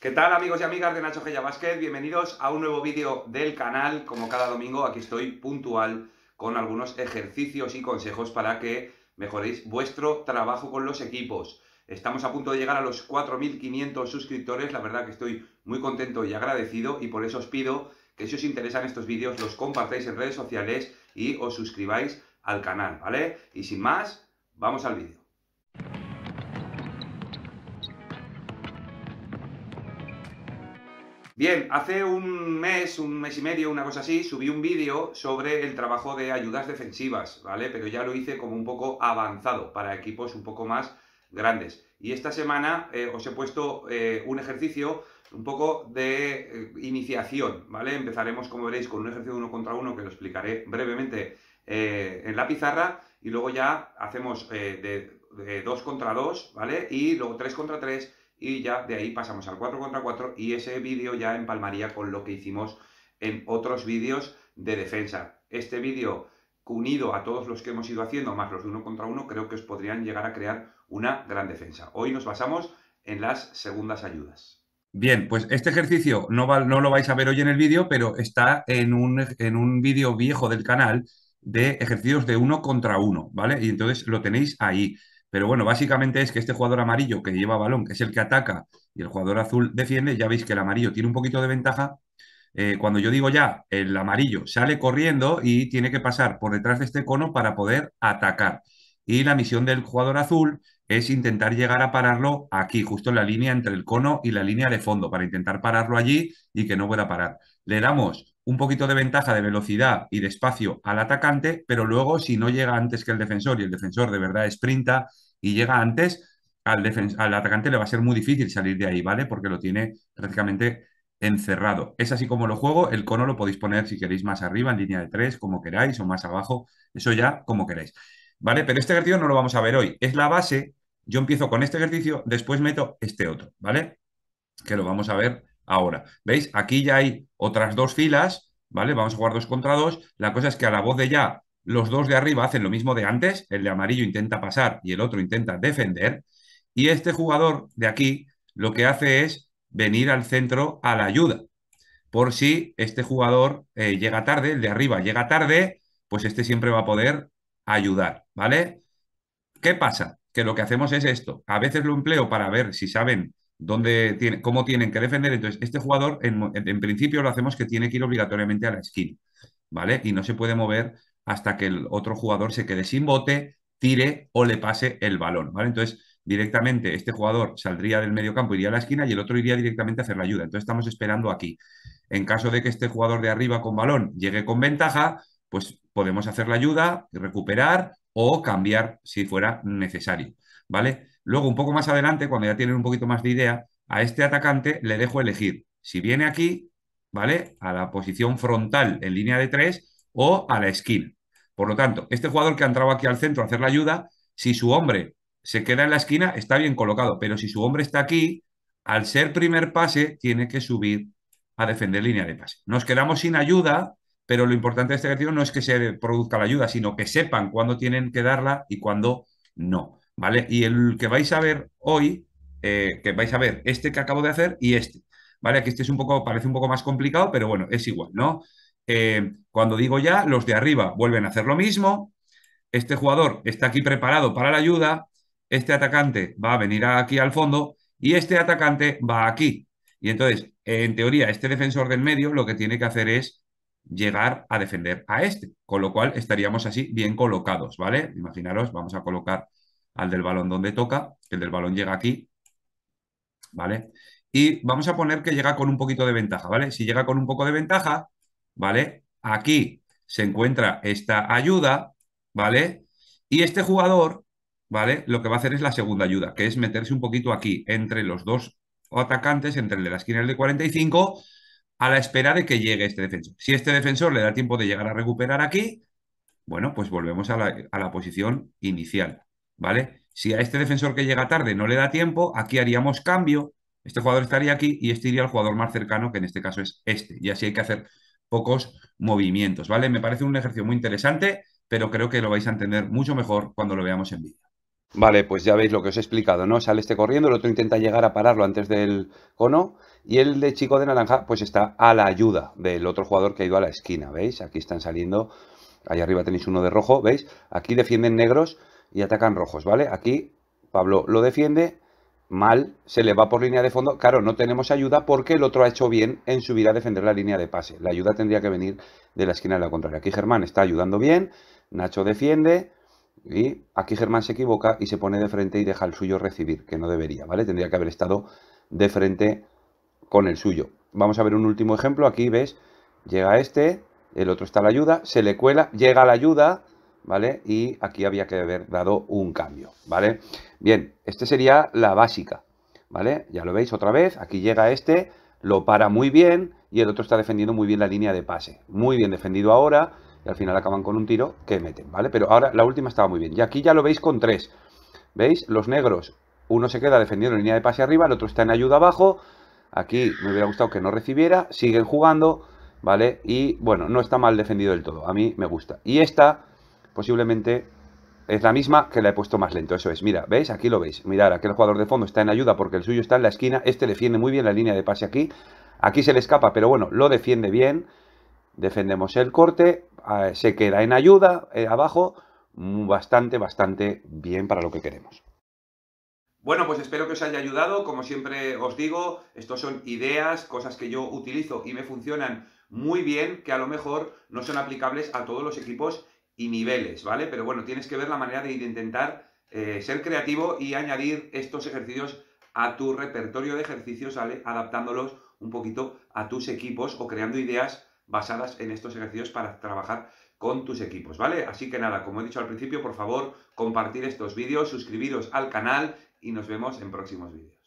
¿Qué tal amigos y amigas de Nacho Gella Vázquez? Bienvenidos a un nuevo vídeo del canal. Como cada domingo aquí estoy puntual con algunos ejercicios y consejos para que mejoréis vuestro trabajo con los equipos. Estamos a punto de llegar a los 4.500 suscriptores, la verdad que estoy muy contento y agradecido y por eso os pido que si os interesan estos vídeos los compartáis en redes sociales y os suscribáis al canal, ¿vale? Y sin más, vamos al vídeo. Bien, hace un mes, un mes y medio, una cosa así, subí un vídeo sobre el trabajo de ayudas defensivas, ¿vale? Pero ya lo hice como un poco avanzado, para equipos un poco más grandes. Y esta semana eh, os he puesto eh, un ejercicio un poco de eh, iniciación, ¿vale? Empezaremos, como veréis, con un ejercicio uno contra uno que lo explicaré brevemente en la pizarra y luego ya hacemos de, de dos contra dos, ¿vale? Y luego tres contra tres y ya de ahí pasamos al 4 contra 4 y ese vídeo ya empalmaría con lo que hicimos en otros vídeos de defensa. Este vídeo unido a todos los que hemos ido haciendo, más los de uno contra uno, creo que os podrían llegar a crear una gran defensa. Hoy nos basamos en las segundas ayudas. Bien, pues este ejercicio no, no lo vais a ver hoy en el vídeo, pero está en un, en un vídeo viejo del canal de ejercicios de uno contra uno, ¿vale? Y entonces lo tenéis ahí. Pero bueno, básicamente es que este jugador amarillo que lleva balón, que es el que ataca, y el jugador azul defiende, ya veis que el amarillo tiene un poquito de ventaja. Eh, cuando yo digo ya, el amarillo sale corriendo y tiene que pasar por detrás de este cono para poder atacar. Y la misión del jugador azul es intentar llegar a pararlo aquí, justo en la línea entre el cono y la línea de fondo, para intentar pararlo allí y que no pueda parar le damos un poquito de ventaja de velocidad y de espacio al atacante, pero luego si no llega antes que el defensor y el defensor de verdad sprinta y llega antes, al, al atacante le va a ser muy difícil salir de ahí, ¿vale? Porque lo tiene prácticamente encerrado. Es así como lo juego, el cono lo podéis poner si queréis más arriba, en línea de tres, como queráis, o más abajo, eso ya como queráis. ¿Vale? Pero este ejercicio no lo vamos a ver hoy, es la base, yo empiezo con este ejercicio, después meto este otro, ¿vale? Que lo vamos a ver Ahora, ¿veis? Aquí ya hay otras dos filas, ¿vale? Vamos a jugar dos contra dos. La cosa es que a la voz de ya, los dos de arriba hacen lo mismo de antes. El de amarillo intenta pasar y el otro intenta defender. Y este jugador de aquí lo que hace es venir al centro a la ayuda. Por si este jugador eh, llega tarde, el de arriba llega tarde, pues este siempre va a poder ayudar, ¿vale? ¿Qué pasa? Que lo que hacemos es esto. A veces lo empleo para ver si saben dónde tiene, cómo tienen que defender. Entonces, este jugador, en, en, principio, lo hacemos que tiene que ir obligatoriamente a la esquina ¿vale? Y no se puede mover hasta que el otro jugador se quede sin bote, tire o le pase el balón, ¿vale? Entonces, directamente este jugador saldría del medio campo, iría a la esquina y el otro iría directamente a hacer la ayuda. Entonces, estamos esperando aquí. En caso de que este jugador de arriba con balón llegue con ventaja, pues podemos hacer la ayuda, recuperar o cambiar si fuera necesario, ¿vale? Luego, un poco más adelante, cuando ya tienen un poquito más de idea, a este atacante le dejo elegir si viene aquí, ¿vale? A la posición frontal en línea de tres o a la esquina. Por lo tanto, este jugador que ha entrado aquí al centro a hacer la ayuda, si su hombre se queda en la esquina, está bien colocado, pero si su hombre está aquí, al ser primer pase, tiene que subir a defender línea de pase. Nos quedamos sin ayuda pero lo importante de este ejercicio no es que se produzca la ayuda, sino que sepan cuándo tienen que darla y cuándo no, ¿vale? Y el que vais a ver hoy, eh, que vais a ver este que acabo de hacer y este, ¿vale? Aquí este es un poco, parece un poco más complicado, pero bueno, es igual, ¿no? Eh, cuando digo ya, los de arriba vuelven a hacer lo mismo, este jugador está aquí preparado para la ayuda, este atacante va a venir aquí al fondo y este atacante va aquí. Y entonces, en teoría, este defensor del medio lo que tiene que hacer es llegar a defender a este, con lo cual estaríamos así bien colocados, ¿vale? Imaginaros, vamos a colocar al del balón donde toca, que el del balón llega aquí, ¿vale? Y vamos a poner que llega con un poquito de ventaja, ¿vale? Si llega con un poco de ventaja, ¿vale? Aquí se encuentra esta ayuda, ¿vale? Y este jugador, ¿vale? Lo que va a hacer es la segunda ayuda, que es meterse un poquito aquí, entre los dos atacantes, entre el de la esquina y el de 45, a la espera de que llegue este defensor. Si este defensor le da tiempo de llegar a recuperar aquí, bueno, pues volvemos a la, a la posición inicial, ¿vale? Si a este defensor que llega tarde no le da tiempo, aquí haríamos cambio, este jugador estaría aquí y este iría al jugador más cercano, que en este caso es este, y así hay que hacer pocos movimientos, ¿vale? Me parece un ejercicio muy interesante, pero creo que lo vais a entender mucho mejor cuando lo veamos en vídeo. Vale, pues ya veis lo que os he explicado, ¿no? Sale este corriendo, el otro intenta llegar a pararlo antes del cono y el de chico de naranja pues está a la ayuda del otro jugador que ha ido a la esquina, ¿veis? Aquí están saliendo, ahí arriba tenéis uno de rojo, ¿veis? Aquí defienden negros y atacan rojos, ¿vale? Aquí Pablo lo defiende, mal, se le va por línea de fondo, claro, no tenemos ayuda porque el otro ha hecho bien en subir a defender la línea de pase, la ayuda tendría que venir de la esquina de la contraria. Aquí Germán está ayudando bien, Nacho defiende, y aquí Germán se equivoca y se pone de frente y deja el suyo recibir, que no debería, ¿vale? Tendría que haber estado de frente con el suyo. Vamos a ver un último ejemplo. Aquí ves, llega este, el otro está a la ayuda, se le cuela, llega la ayuda, ¿vale? Y aquí había que haber dado un cambio, ¿vale? Bien, este sería la básica, ¿vale? Ya lo veis otra vez, aquí llega este, lo para muy bien y el otro está defendiendo muy bien la línea de pase. Muy bien defendido ahora al final acaban con un tiro que meten, ¿vale? Pero ahora la última estaba muy bien. Y aquí ya lo veis con tres. ¿Veis? Los negros, uno se queda defendiendo en línea de pase arriba, el otro está en ayuda abajo. Aquí me hubiera gustado que no recibiera. Siguen jugando, ¿vale? Y bueno, no está mal defendido del todo. A mí me gusta. Y esta, posiblemente, es la misma que la he puesto más lento. Eso es. Mira, ¿veis? Aquí lo veis. Mirad, aquel jugador de fondo está en ayuda porque el suyo está en la esquina. Este defiende muy bien la línea de pase aquí. Aquí se le escapa, pero bueno, lo defiende bien. Defendemos el corte se queda en ayuda eh, abajo mm, bastante, bastante bien para lo que queremos. Bueno, pues espero que os haya ayudado. Como siempre os digo, estos son ideas, cosas que yo utilizo y me funcionan muy bien, que a lo mejor no son aplicables a todos los equipos y niveles, ¿vale? Pero bueno, tienes que ver la manera de, intentar eh, ser creativo y añadir estos ejercicios a tu repertorio de ejercicios, ¿vale? Adaptándolos un poquito a tus equipos o creando ideas basadas en estos ejercicios para trabajar con tus equipos, ¿vale? Así que nada, como he dicho al principio, por favor, compartir estos vídeos, suscribiros al canal y nos vemos en próximos vídeos.